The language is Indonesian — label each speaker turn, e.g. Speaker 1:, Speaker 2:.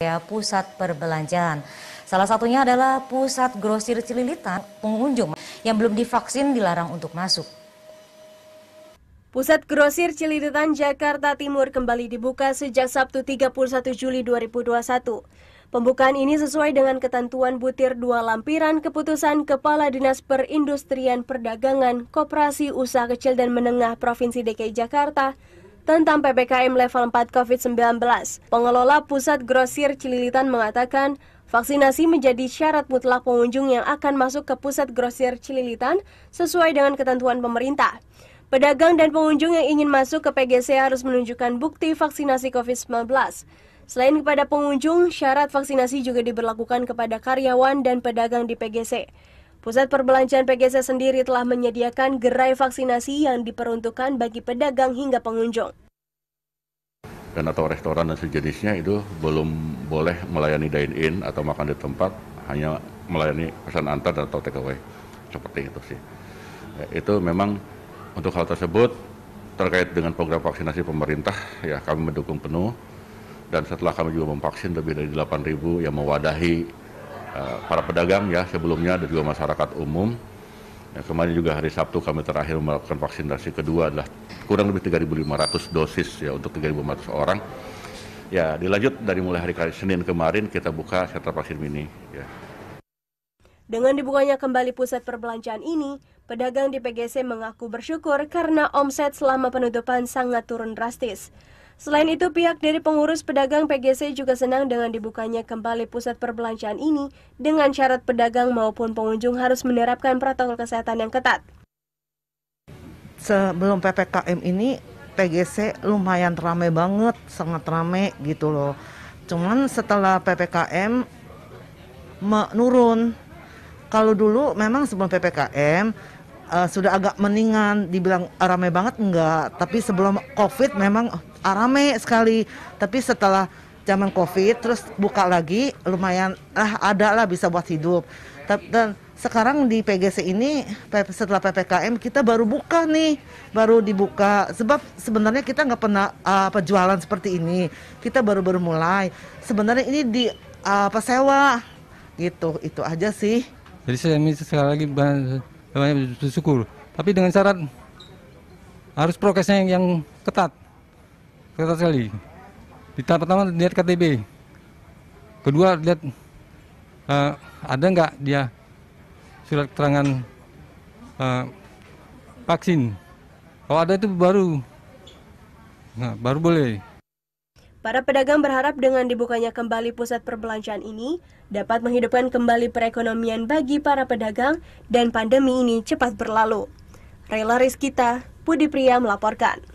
Speaker 1: Ya, pusat perbelanjaan. Salah satunya adalah pusat grosir Cililitan, pengunjung
Speaker 2: yang belum divaksin dilarang untuk masuk. Pusat grosir Cililitan Jakarta Timur kembali dibuka sejak Sabtu 31 Juli 2021. Pembukaan ini sesuai dengan ketentuan butir dua lampiran keputusan Kepala Dinas Perindustrian Perdagangan Koperasi Usaha Kecil dan Menengah Provinsi DKI Jakarta tentang PPKM level 4 COVID-19. Pengelola Pusat Grosir Cililitan mengatakan, Vaksinasi menjadi syarat mutlak pengunjung yang akan masuk ke pusat grosir Cililitan sesuai dengan ketentuan pemerintah. Pedagang dan pengunjung yang ingin masuk ke PGC harus menunjukkan bukti vaksinasi COVID-19. Selain kepada pengunjung, syarat vaksinasi juga diberlakukan kepada karyawan dan pedagang di PGC. Pusat perbelanjaan PGC sendiri telah menyediakan gerai vaksinasi yang diperuntukkan bagi pedagang hingga pengunjung.
Speaker 3: Dan atau restoran dan sejenisnya itu belum boleh melayani dine-in atau makan di tempat, hanya melayani pesan antar atau atau takeaway. Seperti itu sih. Ya, itu memang untuk hal tersebut terkait dengan program vaksinasi pemerintah ya kami mendukung penuh dan setelah kami juga memvaksin lebih dari 8.000 yang mewadahi Eh, para pedagang ya sebelumnya dan juga masyarakat umum. Ya, kemarin juga hari Sabtu kami terakhir melakukan vaksinasi kedua adalah kurang lebih 3.500 dosis ya untuk 3.500 orang. Ya dilanjut dari mulai hari Senin kemarin kita buka sentra vaksin mini. Ya.
Speaker 2: Dengan dibukanya kembali pusat perbelanjaan ini, pedagang di PGC mengaku bersyukur karena omset selama penutupan sangat turun drastis. Selain itu, pihak dari pengurus pedagang PGC juga senang dengan dibukanya kembali pusat perbelanjaan ini dengan syarat pedagang maupun pengunjung harus menerapkan protokol kesehatan yang ketat.
Speaker 1: Sebelum PPKM ini, PGC lumayan ramai banget, sangat ramai gitu loh. Cuman setelah PPKM menurun. Kalau dulu memang sebelum PPKM uh, eh, sudah agak mendingan dibilang ramai banget enggak, tapi sebelum Covid memang Ah, rame sekali tapi setelah zaman covid terus buka lagi lumayan lah ada lah bisa buat hidup dan sekarang di PGC ini setelah ppkm kita baru buka nih baru dibuka sebab sebenarnya kita nggak pernah uh, ah, pejualan seperti ini kita baru baru mulai sebenarnya ini di ah, apa sewa gitu itu aja sih
Speaker 4: jadi saya minta sekali lagi banyak bersyukur tapi dengan syarat harus prokesnya yang ketat kereta sekali. di tahap pertama lihat KTP, kedua lihat uh, ada nggak dia surat keterangan uh, vaksin. Kalau ada itu baru, nah, baru boleh.
Speaker 2: Para pedagang berharap dengan dibukanya kembali pusat perbelanjaan ini dapat menghidupkan kembali perekonomian bagi para pedagang dan pandemi
Speaker 1: ini cepat berlalu. Rela Rizkita, Budi Pria melaporkan.